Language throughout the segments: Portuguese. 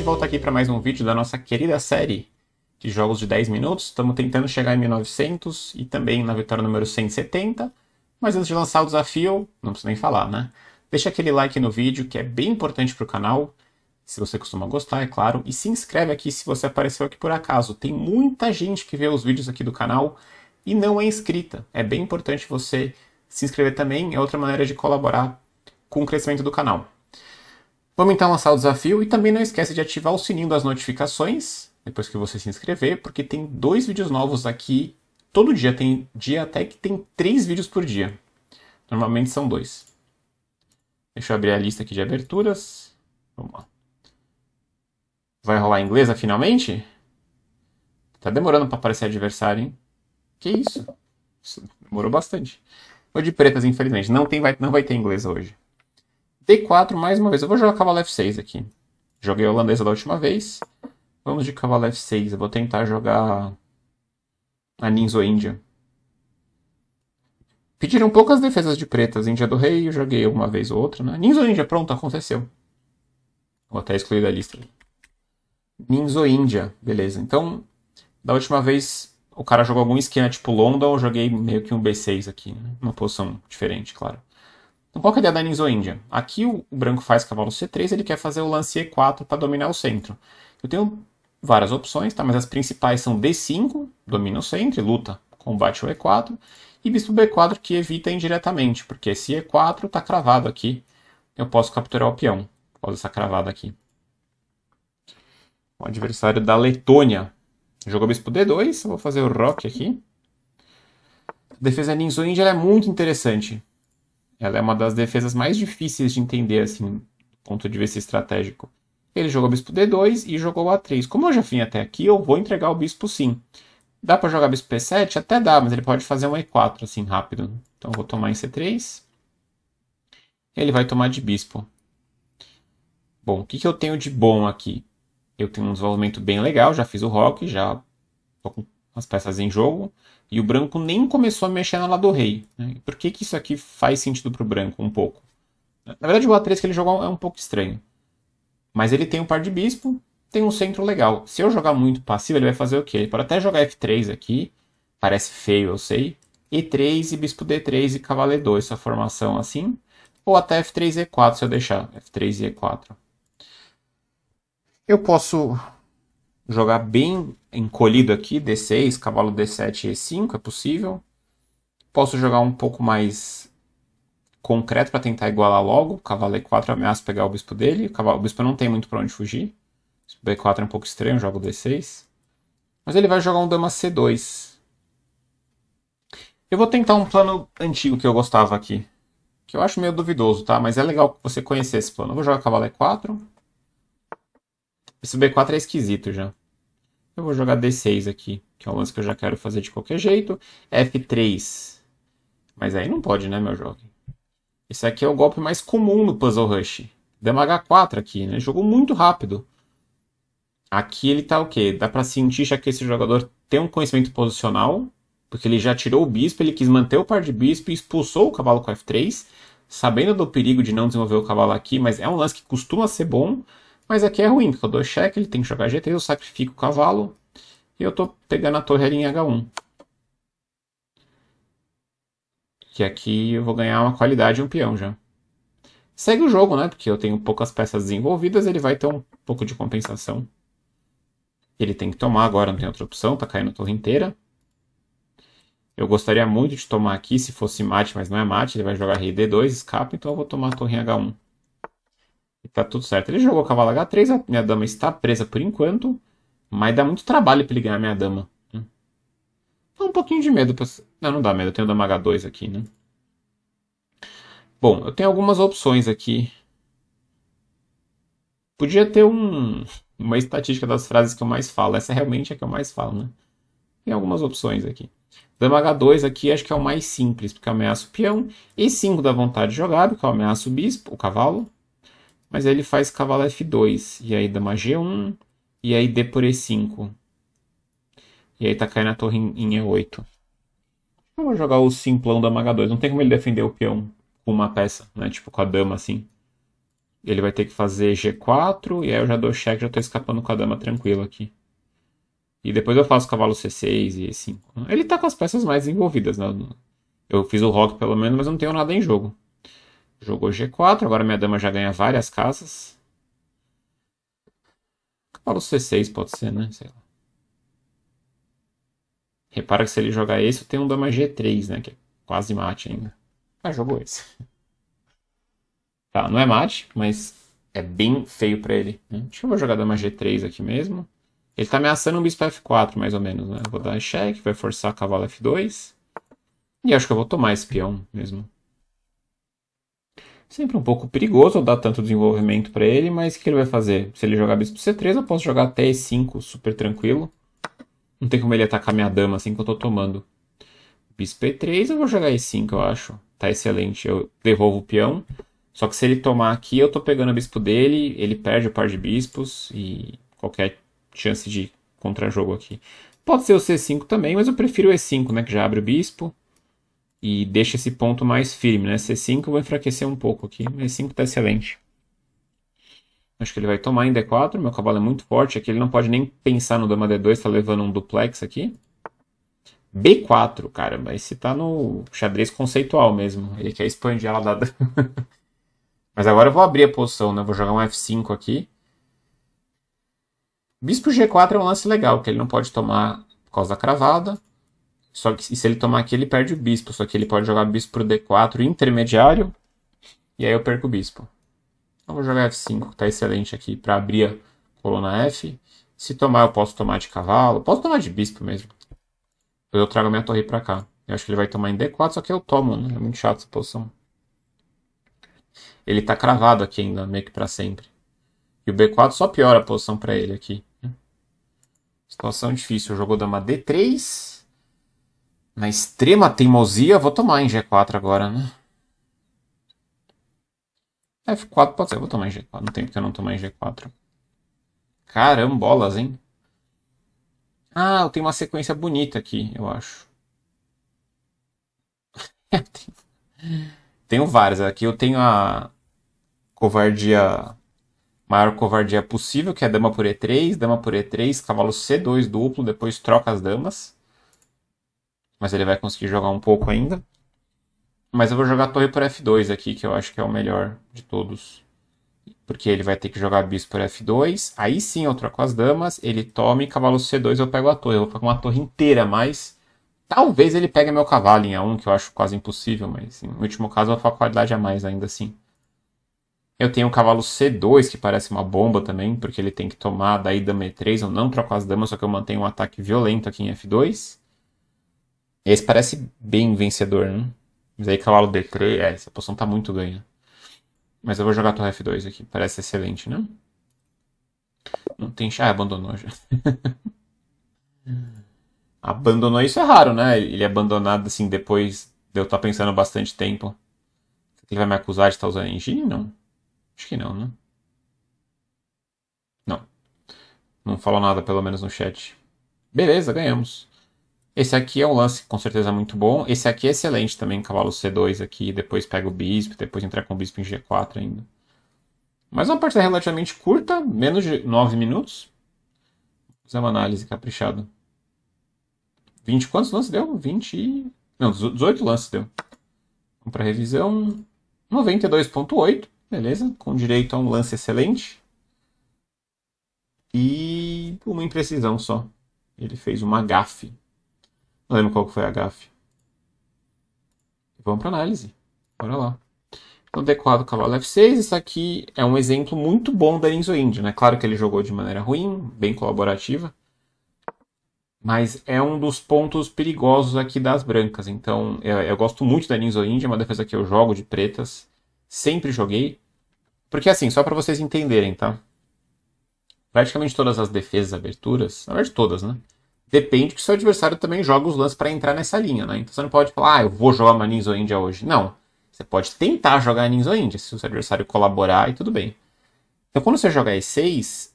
de volta aqui para mais um vídeo da nossa querida série de jogos de 10 minutos. Estamos tentando chegar em 1900 e também na vitória número 170. Mas antes de lançar o desafio, não preciso nem falar, né? Deixa aquele like no vídeo que é bem importante para o canal, se você costuma gostar, é claro. E se inscreve aqui se você apareceu aqui por acaso. Tem muita gente que vê os vídeos aqui do canal e não é inscrita. É bem importante você se inscrever também, é outra maneira de colaborar com o crescimento do canal. Vamos então lançar o desafio e também não esquece de ativar o sininho das notificações depois que você se inscrever, porque tem dois vídeos novos aqui todo dia. Tem dia até que tem três vídeos por dia. Normalmente são dois. Deixa eu abrir a lista aqui de aberturas. Vamos lá. Vai rolar inglesa finalmente? Tá demorando para aparecer adversário, hein? Que isso? isso demorou bastante. Vou de pretas, infelizmente. Não, tem, vai, não vai ter inglesa hoje. D4 mais uma vez. Eu vou jogar cavalo F6 aqui. Joguei a holandesa da última vez. Vamos de cavalo F6. Eu vou tentar jogar a Ninzo Índia. Pediram poucas defesas de pretas. Índia do rei, eu joguei uma vez ou outra. Né? Ninzo Índia, pronto, aconteceu. Vou até excluir da lista. Ninzo Índia, beleza. Então, da última vez, o cara jogou algum esquema tipo London, eu joguei meio que um B6 aqui, né? uma posição diferente, claro. Então, qual que é a ideia da Índia. Aqui o branco faz cavalo C3, ele quer fazer o lance E4 para dominar o centro. Eu tenho várias opções, tá? mas as principais são D5, domina o centro e luta, combate o E4, e bispo B4 que evita indiretamente, porque esse E4 está cravado aqui, eu posso capturar o peão, por essa cravada aqui. O adversário da Letônia jogou bispo D2, eu vou fazer o rock aqui. A defesa Índia é muito interessante, ela é uma das defesas mais difíceis de entender, assim, do ponto de vista estratégico. Ele jogou bispo D2 e jogou A3. Como eu já vim até aqui, eu vou entregar o bispo sim. Dá para jogar bispo P7? Até dá, mas ele pode fazer um E4, assim, rápido. Então eu vou tomar em C3. Ele vai tomar de bispo. Bom, o que, que eu tenho de bom aqui? Eu tenho um desenvolvimento bem legal, já fiz o rock, já tô com as peças em jogo, e o branco nem começou a mexer na lado do rei. Né? Por que, que isso aqui faz sentido para o branco um pouco? Na verdade, o A3 que ele jogou é um pouco estranho. Mas ele tem um par de bispo, tem um centro legal. Se eu jogar muito passivo, ele vai fazer o quê? Ele pode até jogar F3 aqui, parece feio, eu sei. E3 e bispo D3 e cavaleiro 2, essa formação assim. Ou até F3 e E4 se eu deixar. F3 e E4. Eu posso jogar bem encolhido aqui, D6, cavalo D7 E5, é possível. Posso jogar um pouco mais concreto para tentar igualar logo. Cavalo E4 ameaça pegar o bispo dele. O, cavalo, o bispo não tem muito para onde fugir. O B4 é um pouco estranho, jogo D6. Mas ele vai jogar um dama C2. Eu vou tentar um plano antigo que eu gostava aqui. Que eu acho meio duvidoso, tá? Mas é legal você conhecer esse plano. Eu vou jogar cavalo E4. Esse B4 é esquisito já. Eu vou jogar D6 aqui, que é um lance que eu já quero fazer de qualquer jeito. F3. Mas aí não pode, né, meu jovem? Esse aqui é o golpe mais comum no Puzzle Rush. Demos H4 aqui, né? Jogou muito rápido. Aqui ele tá o quê? Dá pra sentir já que esse jogador tem um conhecimento posicional, porque ele já tirou o bispo, ele quis manter o par de bispo e expulsou o cavalo com F3, sabendo do perigo de não desenvolver o cavalo aqui, mas é um lance que costuma ser bom. Mas aqui é ruim, porque eu dou cheque, ele tem que jogar G3, eu sacrifico o cavalo. E eu estou pegando a torre ali em H1. Que aqui eu vou ganhar uma qualidade e um peão já. Segue o jogo, né? Porque eu tenho poucas peças desenvolvidas, ele vai ter um pouco de compensação. Ele tem que tomar agora, não tem outra opção, tá caindo a torre inteira. Eu gostaria muito de tomar aqui, se fosse mate, mas não é mate, ele vai jogar rei D2, escapa, então eu vou tomar a torre em H1 tá tudo certo. Ele jogou cavalo H3, a minha dama está presa por enquanto. Mas dá muito trabalho pra ele ganhar minha dama. Dá um pouquinho de medo. Pra... Não, não dá medo. Eu tenho dama H2 aqui, né? Bom, eu tenho algumas opções aqui. Podia ter um, uma estatística das frases que eu mais falo. Essa realmente é a que eu mais falo, né? Tem algumas opções aqui. Dama H2 aqui acho que é o mais simples, porque ameaça o peão. E 5 dá vontade de jogar, porque ameaça o bispo, o cavalo. Mas aí ele faz cavalo F2, e aí dama G1, e aí D por E5. E aí tá caindo a torre em E8. Eu vou jogar o simplão da H2. Não tem como ele defender o peão com uma peça, né? Tipo com a dama assim. Ele vai ter que fazer G4, e aí eu já dou cheque, já tô escapando com a dama tranquilo aqui. E depois eu faço cavalo C6 e E5. Ele tá com as peças mais envolvidas, né? Eu fiz o rock pelo menos, mas não tenho nada em jogo. Jogou G4, agora minha dama já ganha várias casas. Cavalo C6 pode ser, né? Sei lá. Repara que se ele jogar esse, eu tenho um dama G3, né? Que é quase mate ainda. Mas ah, jogou esse. Tá, não é mate, mas é bem feio para ele. Né? Acho que eu vou jogar dama G3 aqui mesmo. Ele tá ameaçando um bispo F4, mais ou menos, né? Vou dar check, vai forçar cavalo F2. E acho que eu vou tomar esse peão mesmo. Sempre um pouco perigoso dar tanto desenvolvimento para ele, mas o que ele vai fazer? Se ele jogar bispo c3, eu posso jogar até e5 super tranquilo. Não tem como ele atacar minha dama assim que eu tô tomando. Bispo e3, eu vou jogar e5, eu acho. Tá excelente, eu devolvo o peão. Só que se ele tomar aqui, eu tô pegando o bispo dele, ele perde o par de bispos e qualquer chance de contra-jogo aqui. Pode ser o c5 também, mas eu prefiro o e5, né, que já abre o bispo e deixa esse ponto mais firme, né? C5 vou enfraquecer um pouco aqui, mas E5 tá excelente. Acho que ele vai tomar em D4, meu cavalo é muito forte, aqui ele não pode nem pensar no dama D2, está levando um duplex aqui. B4, caramba, esse tá no xadrez conceitual mesmo, ele quer expandir ela da mas agora eu vou abrir a posição, né? Vou jogar um F5 aqui. Bispo G4 é um lance legal, que ele não pode tomar por causa da cravada. Só que se ele tomar aqui, ele perde o bispo. Só que ele pode jogar bispo pro D4 intermediário. E aí eu perco o bispo. Então vou jogar F5, tá excelente aqui para abrir a coluna F. Se tomar, eu posso tomar de cavalo. Posso tomar de bispo mesmo. Depois eu trago minha torre para cá. Eu acho que ele vai tomar em D4, só que eu tomo, né? É muito chato essa posição. Ele tá cravado aqui ainda, meio que pra sempre. E o B4 só piora a posição para ele aqui. Né? Situação difícil. Jogou dama D3. Na extrema teimosia, vou tomar em G4 agora, né? F4 pode ser, eu vou tomar em G4. Não tem porque eu não tomar em G4. Carambolas, hein? Ah, eu tenho uma sequência bonita aqui, eu acho. tenho várias. Aqui eu tenho a covardia... Maior covardia possível, que é dama por E3, dama por E3, cavalo C2 duplo, depois troca as damas mas ele vai conseguir jogar um pouco ainda. Mas eu vou jogar torre por F2 aqui, que eu acho que é o melhor de todos. Porque ele vai ter que jogar bispo por F2. Aí sim eu troco as damas, ele toma e cavalo C2 eu pego a torre. Eu vou com uma torre inteira, mas talvez ele pegue meu cavalo em A1, que eu acho quase impossível, mas no último caso eu vou a qualidade a mais ainda assim. Eu tenho o cavalo C2, que parece uma bomba também, porque ele tem que tomar daí dama E3. Eu não troco as damas, só que eu mantenho um ataque violento aqui em F2. Esse parece bem vencedor, né? Mas aí cavalo D3, é, essa poção tá muito ganha. Mas eu vou jogar torre F2 aqui, parece excelente, né? Não tem... Ah, abandonou já. abandonou, isso é raro, né? Ele é abandonado, assim, depois de eu estar tá pensando bastante tempo. Ele vai me acusar de estar tá usando engine? Não. Acho que não, né? Não. Não falou nada, pelo menos no chat. Beleza, ganhamos. Esse aqui é um lance com certeza muito bom. Esse aqui é excelente também, cavalo C2 aqui, depois pega o bispo, depois entra com o bispo em G4 ainda. Mas uma partida relativamente curta, menos de 9 minutos. Fizemos fazer uma análise caprichada. 20 quantos lances deu? 20. Não, 18 lances deu. Vamos para revisão. 92,8, beleza, com direito a um lance excelente. E uma imprecisão só. Ele fez uma gafe. Não lembro qual que foi a gafe. Vamos para análise. Bora lá. Então, D4, cavalo F6. Isso aqui é um exemplo muito bom da Enzo Índia. Né? Claro que ele jogou de maneira ruim, bem colaborativa. Mas é um dos pontos perigosos aqui das brancas. Então, eu, eu gosto muito da Ninzo Índia, é uma defesa que eu jogo de pretas. Sempre joguei. Porque, assim, só para vocês entenderem, tá? Praticamente todas as defesas aberturas, na verdade todas, né? Depende que o seu adversário também joga os lances para entrar nessa linha, né? Então você não pode falar, ah, eu vou jogar uma Ninja Índia hoje. Não. Você pode tentar jogar a Ninja Índia, se o seu adversário colaborar e tudo bem. Então quando você jogar E6,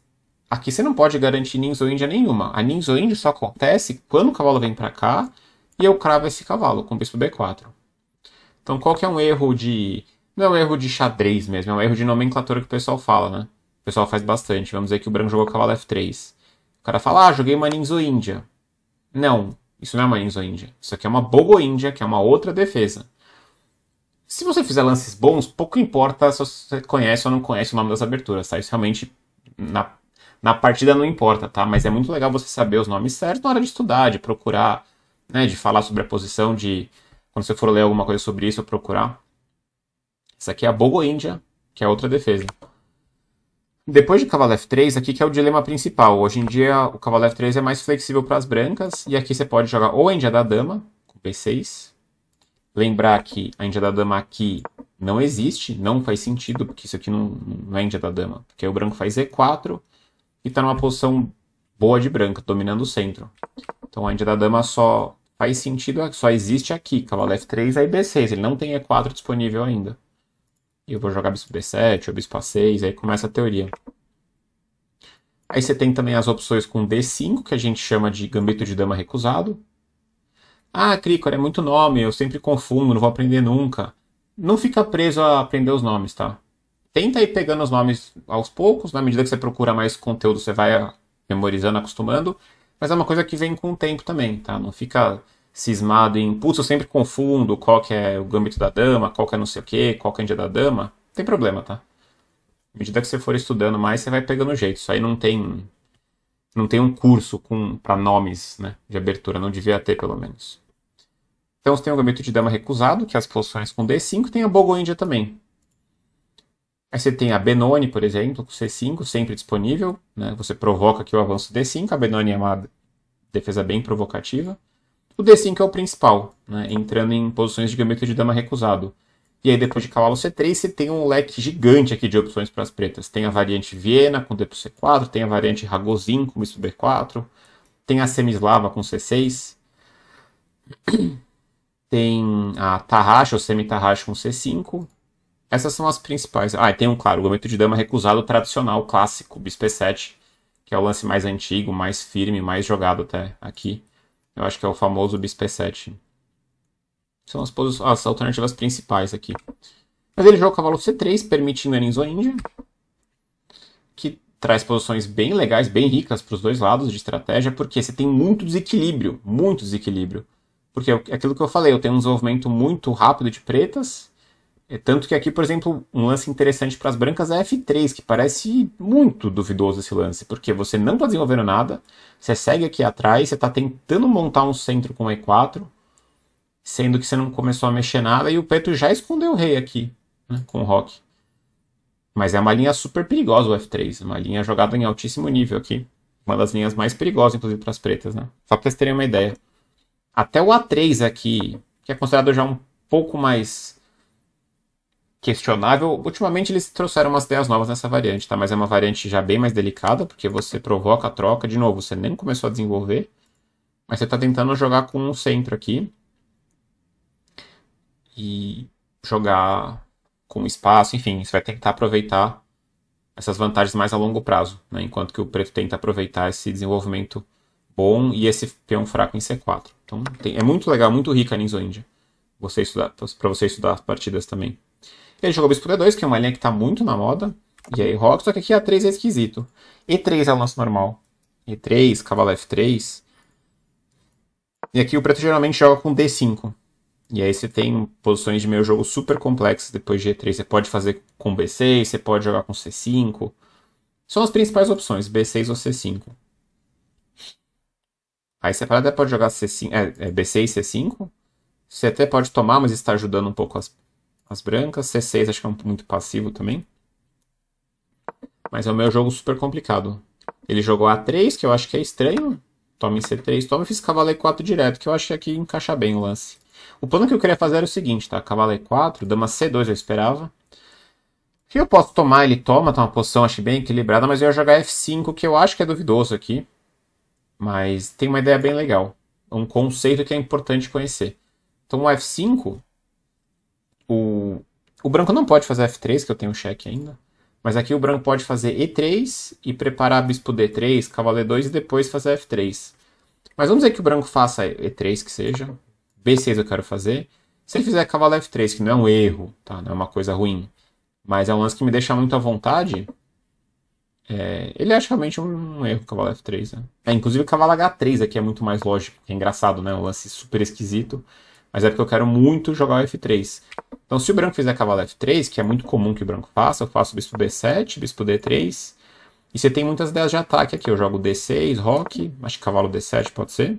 aqui você não pode garantir Ninja Índia nenhuma. A Ninja Índia só acontece quando o cavalo vem para cá e eu cravo esse cavalo com o bispo B4. Então qual que é um erro de... Não é um erro de xadrez mesmo, é um erro de nomenclatura que o pessoal fala, né? O pessoal faz bastante. Vamos dizer que o branco jogou cavalo F3 cara fala, ah, joguei uma Índia. Não, isso não é uma Índia. Isso aqui é uma Bogo Índia, que é uma outra defesa. Se você fizer lances bons, pouco importa se você conhece ou não conhece o nome das aberturas, tá? Isso realmente na, na partida não importa, tá? Mas é muito legal você saber os nomes certos na hora de estudar, de procurar, né? De falar sobre a posição, de quando você for ler alguma coisa sobre isso, procurar. Isso aqui é a Bogo Índia, que é outra defesa. Depois de cavalo f3, aqui que é o dilema principal. Hoje em dia, o cavalo f3 é mais flexível para as brancas. E aqui você pode jogar ou a índia da dama, com b6. Lembrar que a índia da dama aqui não existe, não faz sentido, porque isso aqui não, não é índia da dama. Porque o branco faz e4 e está numa posição boa de branca, dominando o centro. Então a índia da dama só faz sentido, só existe aqui. Cavalo f3, aí b6. Ele não tem e4 disponível ainda e eu vou jogar bispo d7 ou bispo a6, aí começa a teoria. Aí você tem também as opções com d5, que a gente chama de gambito de dama recusado. Ah, Cricor, é muito nome, eu sempre confundo, não vou aprender nunca. Não fica preso a aprender os nomes, tá? Tenta ir pegando os nomes aos poucos, na medida que você procura mais conteúdo, você vai memorizando, acostumando. Mas é uma coisa que vem com o tempo também, tá? Não fica cismado em, putz, eu sempre confundo qual que é o gambito da dama, qual que é não sei o que, qual que é o da dama, não tem problema, tá? À medida que você for estudando mais, você vai pegando jeito. Isso aí não tem não tem um curso com para nomes, né, de abertura, não devia ter pelo menos. Então você tem o gambito de dama recusado, que é as posições com D5, tem a bogoíndia também. Aí você tem a Benoni, por exemplo, com C5, sempre disponível, né? Você provoca aqui o avanço D5, a Benoni é uma defesa bem provocativa. O D5 é o principal, né? entrando em posições de gambito de dama recusado. E aí, depois de cavalo C3, você tem um leque gigante aqui de opções para as pretas. Tem a variante Viena com D para C4, tem a variante Ragozin com Bispo B4, tem a Semislava com C6, tem a Tarracha ou Semi-Tarracha com C5. Essas são as principais. Ah, e tem um, claro, o gambito de dama recusado tradicional, clássico, Bispo E7, que é o lance mais antigo, mais firme, mais jogado até aqui. Eu acho que é o famoso bispo e7. São as, as, alternativas principais aqui. Mas ele joga o cavalo c3, permitindo a ninzoíndia. Que traz posições bem legais, bem ricas para os dois lados de estratégia, porque você tem muito desequilíbrio, muito desequilíbrio. Porque é, é aquilo que eu falei, eu tenho um desenvolvimento muito rápido de pretas, é tanto que aqui, por exemplo, um lance interessante para as brancas é F3, que parece muito duvidoso esse lance, porque você não está desenvolvendo nada, você segue aqui atrás, você está tentando montar um centro com E4, sendo que você não começou a mexer nada, e o preto já escondeu o rei aqui, né, com o rock. Mas é uma linha super perigosa o F3, uma linha jogada em altíssimo nível aqui. Uma das linhas mais perigosas, inclusive, para as pretas, né? Só para vocês terem uma ideia. Até o A3 aqui, que é considerado já um pouco mais questionável. Ultimamente eles trouxeram umas ideias novas nessa variante, tá? Mas é uma variante já bem mais delicada, porque você provoca a troca. De novo, você nem começou a desenvolver, mas você está tentando jogar com um centro aqui. E jogar com espaço, enfim, você vai tentar aproveitar essas vantagens mais a longo prazo, né? enquanto que o preto tenta aproveitar esse desenvolvimento bom e esse peão fraco em C4. Então tem, é muito legal, muito rica a Ninzo Índia para você estudar as partidas também. Ele jogou bispo D2, que é uma linha que está muito na moda. E aí rock, só que aqui A3 é esquisito. E3 é o nosso normal. E3, cavalo F3. E aqui o preto geralmente joga com D5. E aí você tem posições de meio jogo super complexas depois de E3. Você pode fazer com B6, você pode jogar com C5. São as principais opções, B6 ou C5. Aí você pode jogar C5, é, é B6, C5. Você até pode tomar, mas está ajudando um pouco as, as brancas. C6 acho que é muito passivo também. Mas é o meu jogo super complicado. Ele jogou A3, que eu acho que é estranho. Toma em C3, toma e fiz cavalo E4 direto, que eu acho que aqui encaixa bem o lance. O plano que eu queria fazer era o seguinte, tá? Cavalo E4, dama C2 eu esperava. Que eu posso tomar, ele toma, tá uma posição acho bem equilibrada, mas eu ia jogar F5, que eu acho que é duvidoso aqui. Mas tem uma ideia bem legal. Um conceito que é importante conhecer. Então o F5 o, o branco não pode fazer F3, que eu tenho um cheque ainda. Mas aqui o branco pode fazer E3 e preparar bispo D3, cavaleiro 2 e depois fazer F3. Mas vamos dizer que o branco faça E3, que seja. B6 eu quero fazer. Se ele fizer cavalo F3, que não é um erro, tá? Não é uma coisa ruim. Mas é um lance que me deixa muito à vontade. É, ele é realmente um erro, cavalo F3. Né? É, inclusive, cavalo H3 aqui é muito mais lógico. É engraçado, né? Um lance super esquisito mas é porque eu quero muito jogar o F3. Então, se o branco fizer cavalo F3, que é muito comum que o branco faça, eu faço bispo B7, bispo D3. E você tem muitas ideias de ataque aqui. Eu jogo D6, rock, acho que cavalo D7 pode ser.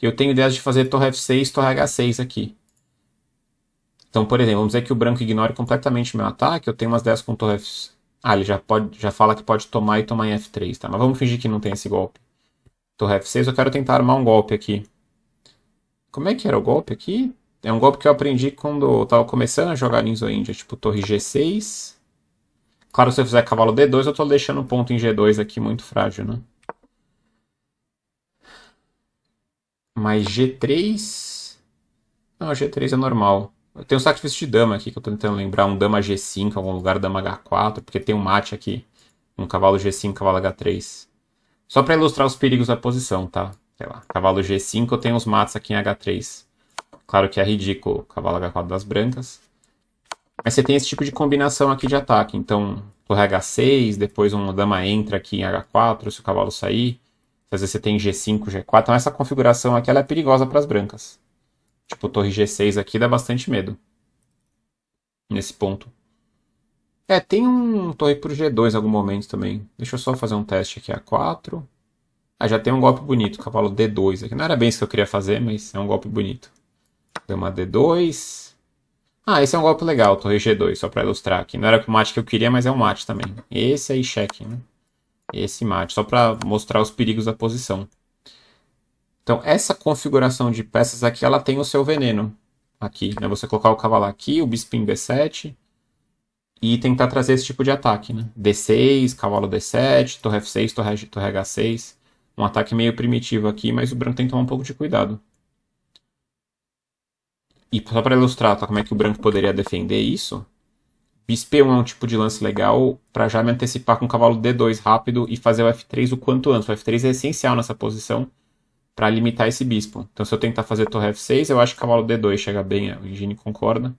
E eu tenho ideias de fazer torre F6, torre H6 aqui. Então, por exemplo, vamos dizer que o branco ignore completamente meu ataque. Eu tenho umas ideias com torre F6. Ah, ele já, pode, já fala que pode tomar e tomar em F3, tá? Mas vamos fingir que não tem esse golpe. Torre F6, eu quero tentar armar um golpe aqui. Como é que era o golpe aqui? É um golpe que eu aprendi quando eu tava começando a jogar Ninja Índia, tipo torre G6. Claro, se eu fizer cavalo D2, eu tô deixando o ponto em G2 aqui muito frágil, né? Mas G3... Não, G3 é normal. Eu tenho um sacrifício de dama aqui, que eu tô tentando lembrar. Um dama G5, algum lugar dama H4, porque tem um mate aqui. Um cavalo G5, cavalo H3. Só para ilustrar os perigos da posição, tá? sei lá, cavalo G5, eu tenho os matos aqui em H3. Claro que é ridículo, cavalo H4 das brancas. Mas você tem esse tipo de combinação aqui de ataque. Então, torre H6, depois uma dama entra aqui em H4, se o cavalo sair. Às vezes você tem G5, G4. Então, essa configuração aqui ela é perigosa para as brancas. Tipo, torre G6 aqui dá bastante medo. Nesse ponto. É, tem um torre por G2 em algum momento também. Deixa eu só fazer um teste aqui, A4. Ah, já tem um golpe bonito, cavalo D2 aqui. Não era bem isso que eu queria fazer, mas é um golpe bonito. Dama D2. Ah, esse é um golpe legal, torre G2, só para ilustrar aqui. Não era o mate que eu queria, mas é um mate também. Esse aí, cheque, né? Esse mate, só para mostrar os perigos da posição. Então, essa configuração de peças aqui, ela tem o seu veneno aqui, né? Você colocar o cavalo aqui, o bispo em B7 e tentar trazer esse tipo de ataque, né? D6, cavalo D7, torre F6, torre, torre H6 um ataque meio primitivo aqui, mas o branco tem que tomar um pouco de cuidado. E só para ilustrar tá, como é que o branco poderia defender isso, bisp é um tipo de lance legal para já me antecipar com o cavalo D2 rápido e fazer o F3 o quanto antes. O F3 é essencial nessa posição para limitar esse bispo. Então se eu tentar fazer torre F6, eu acho que o cavalo D2 chega bem, o Gini concorda.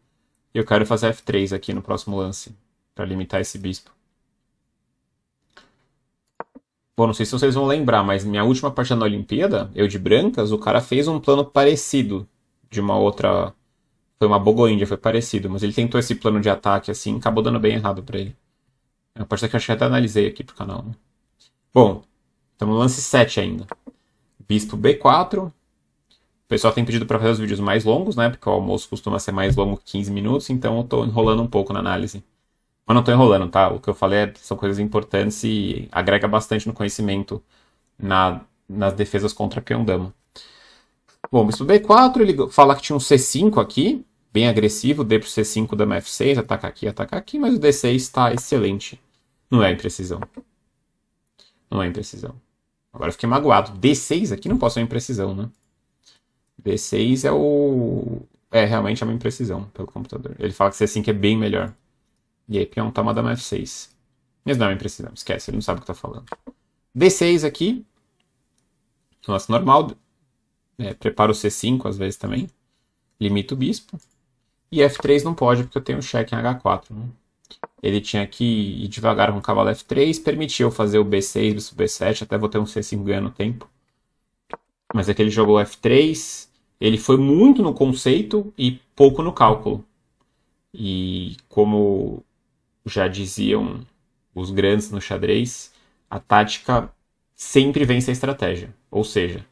E eu quero fazer F3 aqui no próximo lance para limitar esse bispo. Bom, não sei se vocês vão lembrar, mas minha última partida na Olimpíada, eu de brancas, o cara fez um plano parecido de uma outra. Foi uma Bogoíndia, foi parecido, mas ele tentou esse plano de ataque assim, acabou dando bem errado para ele. É uma partida que eu acho que até analisei aqui pro canal. Né? Bom, estamos no lance 7 ainda. Bispo B4. O pessoal tem pedido para fazer os vídeos mais longos, né? Porque o almoço costuma ser mais longo que 15 minutos, então eu tô enrolando um pouco na análise. Mas não estou enrolando, tá? O que eu falei é, são coisas importantes e agrega bastante no conhecimento na, nas defesas contra Kyondama. Bom, bispo b 4 ele fala que tinha um C5 aqui, bem agressivo, D pro C5, dama F6, ataca aqui, ataca tá aqui, mas o D6 está excelente. Não é imprecisão. Não é imprecisão. Agora eu fiquei magoado. D6 aqui não pode ser uma imprecisão, né? D6 é o. É, realmente é uma imprecisão pelo computador. Ele fala que C5 é bem melhor. E aí peão toma dama f6. Mas não, é imprecisão. Esquece, ele não sabe o que tá falando. D6 aqui. Lance normal. É, preparo C5 às vezes também. Limito o bispo. E F3 não pode, porque eu tenho um cheque em H4. Né? Ele tinha que ir devagar com o cavalo F3. Permitiu fazer o B6, bispo B7. Até vou ter um C5 ganhando tempo. Mas é que ele jogou F3. Ele foi muito no conceito e pouco no cálculo. E como já diziam os grandes no xadrez, a tática sempre vence a estratégia. Ou seja,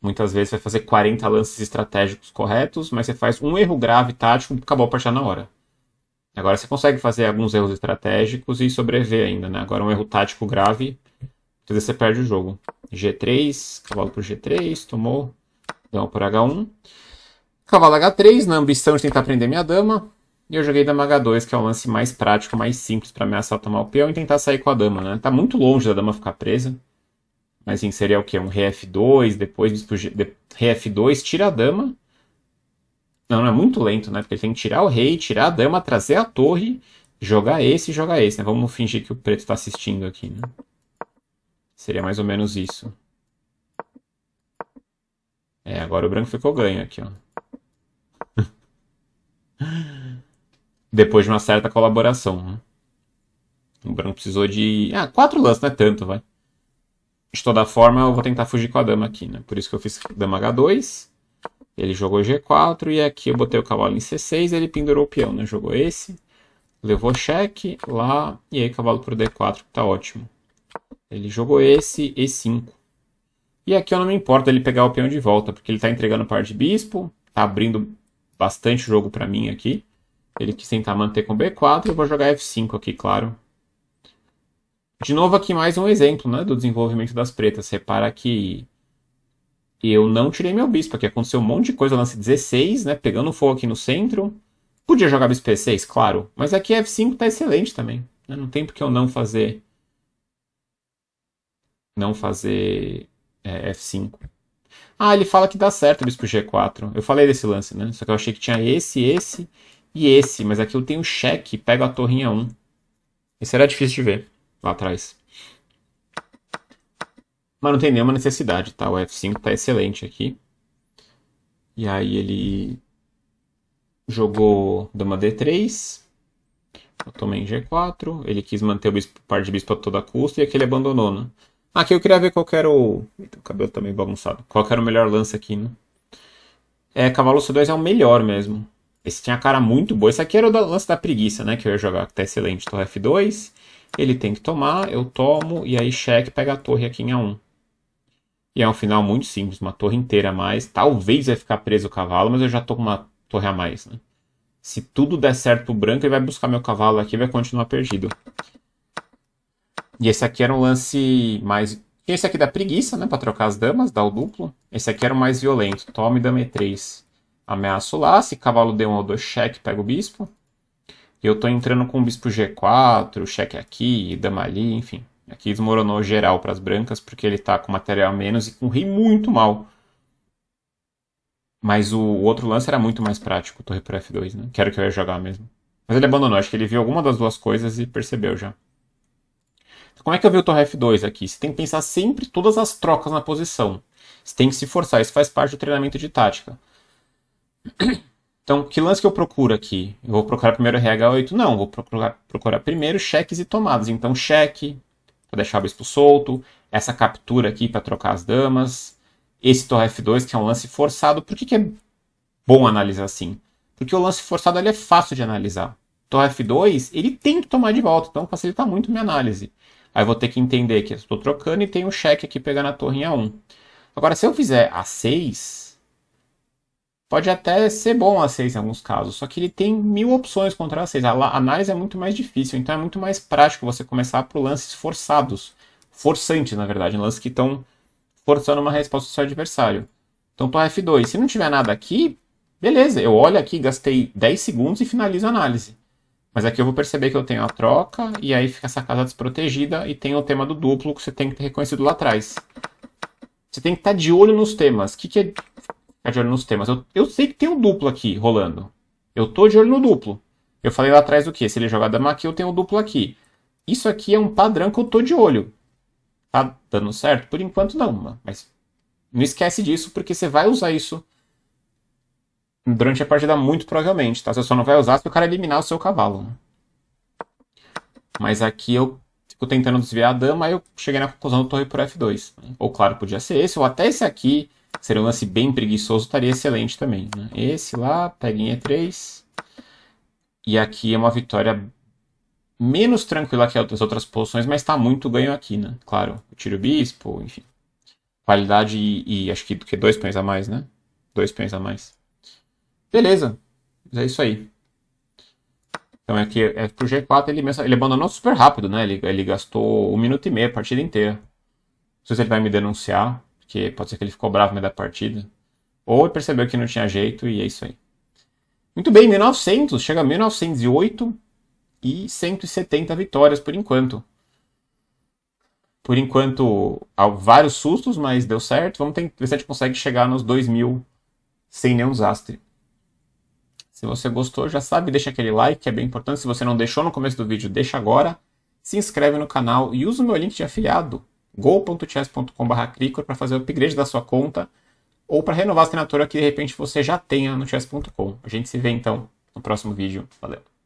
muitas vezes vai fazer 40 lances estratégicos corretos, mas você faz um erro grave tático, acabou a partida na hora. Agora você consegue fazer alguns erros estratégicos e sobreviver ainda, né? Agora um erro tático grave, às vezes você perde o jogo. G3, cavalo por G3, tomou, dama por H1. Cavalo H3, na ambição de tentar prender minha dama. E eu joguei dama H2, que é o lance mais prático, mais simples para ameaçar tomar o peão e tentar sair com a dama, né? Tá muito longe da dama ficar presa. Mas assim, seria o quê? Um RF2, depois bispo G... De... RF2, tira a dama. Não, não é muito lento, né? Porque ele tem que tirar o rei, tirar a dama, trazer a torre, jogar esse e jogar esse, né? Vamos fingir que o preto tá assistindo aqui, né? Seria mais ou menos isso. É, agora o branco ficou ganho aqui, ó. depois de uma certa colaboração. Né? O branco precisou de. Ah, quatro lances, não é tanto, vai. De toda forma, eu vou tentar fugir com a dama aqui, né? Por isso que eu fiz dama H2. Ele jogou G4 e aqui eu botei o cavalo em C6 ele pendurou o peão, né? Jogou esse, levou cheque lá e aí cavalo por D4, que tá ótimo. Ele jogou esse E5. E aqui eu não me importo ele pegar o peão de volta, porque ele tá entregando par de bispo, tá abrindo bastante jogo para mim aqui. Ele quis tentar manter com B4, eu vou jogar F5 aqui, claro. De novo aqui mais um exemplo né, do desenvolvimento das pretas. Repara que eu não tirei meu bispo aqui. Aconteceu um monte de coisa, lance 16, né, pegando fogo aqui no centro. Podia jogar bispo E6, claro, mas aqui F5 está excelente também. Né? Não tem porque eu não fazer... Não fazer é, F5. Ah, ele fala que dá certo o bispo G4. Eu falei desse lance, né? Só que eu achei que tinha esse, esse e esse, mas aqui eu tenho cheque pega pego a torrinha 1. Esse era difícil de ver lá atrás. Mas não tem nenhuma necessidade, tá? O F5 tá excelente aqui. E aí ele jogou dama D3. Eu tomei em G4. Ele quis manter o bispo, par de bispo a toda custa e aqui ele abandonou, né? Aqui eu queria ver qual que era o... Eita, o cabelo também tá meio bagunçado. Qual que era o melhor lance aqui, né? É, cavalo C2 é o melhor mesmo. Esse tinha cara muito boa. Esse aqui era o da, lance da preguiça, né? Que eu ia jogar, que tá excelente. Torre F2. Ele tem que tomar, eu tomo, e aí cheque pega a torre aqui em A1. E é um final muito simples, uma torre inteira a mais. Talvez vai ficar preso o cavalo, mas eu já tô com uma torre a mais, né? Se tudo der certo pro branco, ele vai buscar meu cavalo aqui e vai continuar perdido. E esse aqui era um lance mais... Esse aqui é dá preguiça, né? Pra trocar as damas, dá o duplo. Esse aqui era o mais violento. Tome, dama E3 ameaço lá. Se cavalo D1 ou dois cheque, pega o bispo. E eu estou entrando com o bispo G4, cheque aqui, dama ali, enfim. Aqui desmoronou geral para as brancas, porque ele está com material a menos e com o rei muito mal. Mas o, outro lance era muito mais prático, torre por F2, né? Que que eu ia jogar mesmo. Mas ele abandonou, acho que ele viu alguma das duas coisas e percebeu já. Então, como é que eu vi o torre F2 aqui? Você tem que pensar sempre todas as trocas na posição. Você tem que se forçar, isso faz parte do treinamento de tática. Então, que lance que eu procuro aqui? Eu vou procurar primeiro RH8? Não, vou procurar, procurar primeiro cheques e tomadas. Então, cheque, para deixar o bispo solto, essa captura aqui para trocar as damas, esse torre F2, que é um lance forçado. Por que, que é bom analisar assim? Porque o lance forçado ele é fácil de analisar. Torre F2, ele tem que tomar de volta, então facilita muito minha análise. Aí vou ter que entender que eu estou trocando e tem um cheque aqui pegando a torre em A1. Agora, se eu fizer A6, pode até ser bom a 6 em alguns casos, só que ele tem mil opções contra a 6. A análise é muito mais difícil, então é muito mais prático você começar por lances forçados, forçantes, na verdade, lances que estão forçando uma resposta do seu adversário. Então, para F2, se não tiver nada aqui, beleza, eu olho aqui, gastei 10 segundos e finalizo a análise. Mas aqui eu vou perceber que eu tenho a troca, e aí fica essa casa desprotegida, e tem o tema do duplo que você tem que ter reconhecido lá atrás. Você tem que estar tá de olho nos temas. O que, que é ficar de olho nos temas. Eu, eu sei que tem um duplo aqui rolando. Eu tô de olho no duplo. Eu falei lá atrás o quê? Se ele jogar dama aqui, eu tenho o duplo aqui. Isso aqui é um padrão que eu tô de olho. Tá dando certo? Por enquanto não, mas não esquece disso, porque você vai usar isso durante a partida muito provavelmente, tá? Você só não vai usar se o cara eliminar o seu cavalo. Mas aqui eu fico tentando desviar a dama, aí eu cheguei na conclusão do torre por F2. Ou claro, podia ser esse, ou até esse aqui. Seria um lance bem preguiçoso, estaria excelente também. Né? Esse lá, pega em E3. E aqui é uma vitória menos tranquila que as outras posições, mas está muito ganho aqui, né? Claro, o tiro bispo, enfim. Qualidade e, e acho que, que dois pães a mais, né? Dois pães a mais. Beleza, mas é isso aí. Então aqui é, pro é G4 ele, ele abandonou super rápido, né? Ele, ele gastou um minuto e meio a partida inteira. Não sei se ele vai me denunciar, porque pode ser que ele ficou bravo no meio da partida. Ou percebeu que não tinha jeito e é isso aí. Muito bem, 1900, chega a 1908 e 170 vitórias por enquanto. Por enquanto, há vários sustos, mas deu certo. Vamos ver se a gente consegue chegar nos 2000 sem nenhum desastre. Se você gostou, já sabe, deixa aquele like, que é bem importante. Se você não deixou no começo do vídeo, deixa agora. Se inscreve no canal e usa o meu link de afiliado go.chess.com.br para fazer o upgrade da sua conta ou para renovar a assinatura que de repente você já tenha no chess.com. A gente se vê então no próximo vídeo. Valeu!